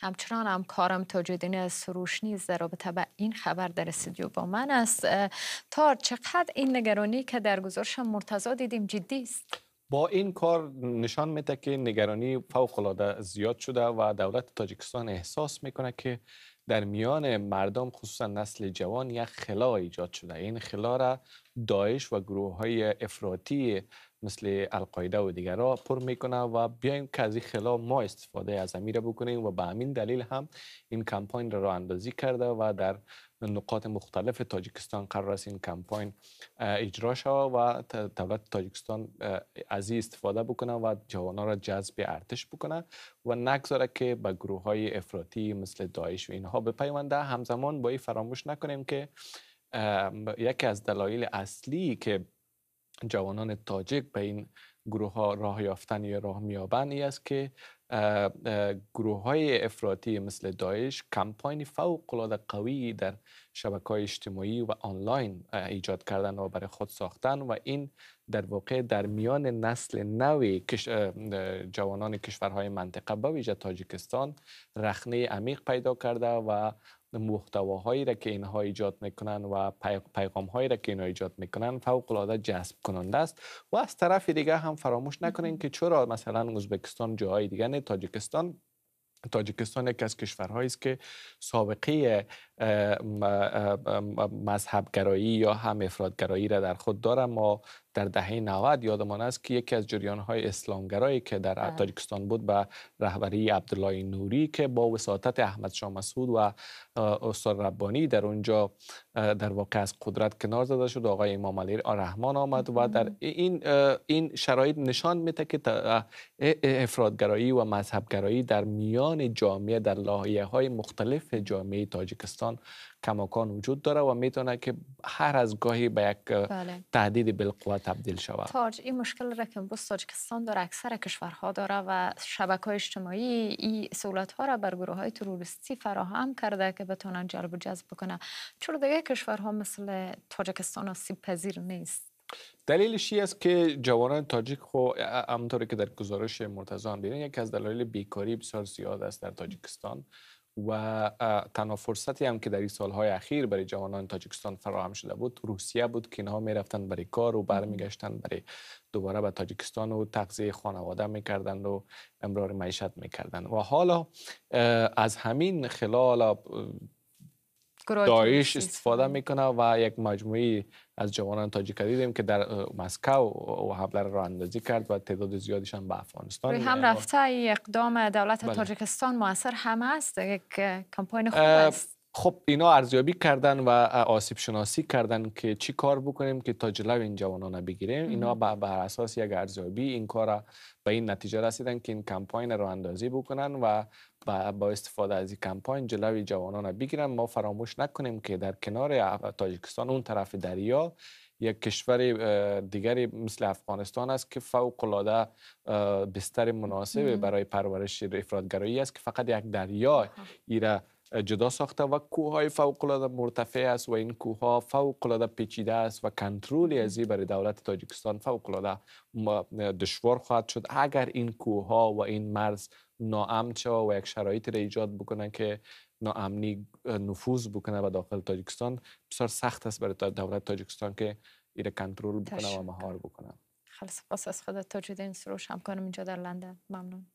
همچنان هم کارم تاجدین سروش نیز در رابطه به این خبر در استودیو با من است تا چقدر این نگرانی که در گزارش مرتضا دیدیم جدی است با این کار نشان میده که نگرانی فوق العاده زیاد شده و دولت تاجیکستان احساس میکنه که در میان مردم خصوصا نسل جوان یک خلا ایجاد شده این خلا را داعش و گروه های افراطی مثل القاعده و را پر میکنه و بیایم که از این خلا ما استفاده از امیر بکنیم و به همین دلیل هم این کمپاین را راه اندازی کرده و در نقاط مختلف تاجیکستان قرار است این کمپاین اجرا شود و دولت تاجیکستان از این استفاده بکنه و جوانان را جذب ارتش بکنه و نگذاره که به گروه های افراطی مثل داعش و اینها بپیونده همزمان با این فراموش نکنیم که یکی از دلایل اصلی که جوانان تاجیک به این گروه ها راه یافتن یا راه میابن ای است که گروه های افراطی مثل داعش کمپاین فوق قوی در شبکه های اجتماعی و آنلاین ایجاد کردن و برای خود ساختن و این در واقع در میان نسل نوی جوانان کشورهای منطقه به ویژه تاجیکستان رخنه عمیق پیدا کرده و محتواهایی را که اینها ایجاد میکنن و پیغام هایی را که اینها ایجاد میکنن فوق العاده جذب کننده است و از طرف دیگه هم فراموش نکنین که چرا مثلا ازبکستان جاهای دیگه نه تاجیکستان تاجیکستان یکی از کشورهایی است که سابقه مذهبگرایی یا هم افرادگرایی را در خود داره ما در دهه 90 یادمان است که یکی از جریان های اسلامگرایی که در بله. تاجیکستان بود به رهبری عبدالله نوری که با وساطت احمد شاه مسعود و استاد ربانی در اونجا در واقع از قدرت کنار زده شد آقای امام علی رحمان آمد و در این این شرایط نشان میده که افرادگرایی و مذهبگرایی در میان جامعه در لایه های مختلف جامعه تاجیکستان کماکان وجود داره و میتونه که هر از گاهی به یک بله. تهدید تبدیل شود تاج این مشکل را که امروز تاجکستان داره اکثر کشورها داره و شبکه اجتماعی این سهولت ها را بر گروه های تروریستی فراهم کرده که بتونن جلب و جذب بکنه چرا دیگه کشورها مثل تاجکستان سیب پذیر نیست دلیلش این است که جوانان تاجیک خو همونطوری که در گزارش مرتضی هم یکی از دلایل بیکاری بسیار زیاد است در تاجیکستان و تنها فرصتی هم که در این سالهای اخیر برای جوانان تاجیکستان فراهم شده بود روسیه بود که اینها میرفتند برای کار و برمیگشتن برای دوباره به تاجیکستان و تغذیه خانواده میکردند و امرار معیشت میکردند و حالا از همین خلال داعش استفاده میکنه و یک مجموعه از جوانان تاجیک دیدیم که در مسکو و حمله را اندازی کرد و تعداد زیادیشان به افغانستان هم رفته اقدام دولت بله. تاجیکستان موثر هم است یک کمپین خوب است خب اینا ارزیابی کردن و آسیب شناسی کردن که چی کار بکنیم که تا جلو این جوانان بگیریم اینا بر اساس یک ارزیابی این کار به این نتیجه رسیدن که این کمپاین رو اندازی بکنن و با استفاده از این کمپاین جلوی جوانان بگیرن ما فراموش نکنیم که در کنار تاجیکستان اون طرف دریا یک کشور دیگری مثل افغانستان است که فوق العاده بستر مناسب برای پرورش افرادگرایی است که فقط یک دریا ایره جدا ساخته و کوه های فوق العاده مرتفع است و این کوه ها فوق العاده پیچیده است و کنترلی از این برای دولت تاجیکستان فوق العاده دشوار خواهد شد اگر این کوه ها و این مرز ناامن شد و یک شرایط را ایجاد بکنن که ناامنی نفوذ بکنه و داخل تاجیکستان بسیار سخت است برای دولت تاجیکستان که ایره کنترل بکنه و مهار بکنه خیلی سپاس از خودت تاجیدین این سروش همکارم اینجا در لندن ممنون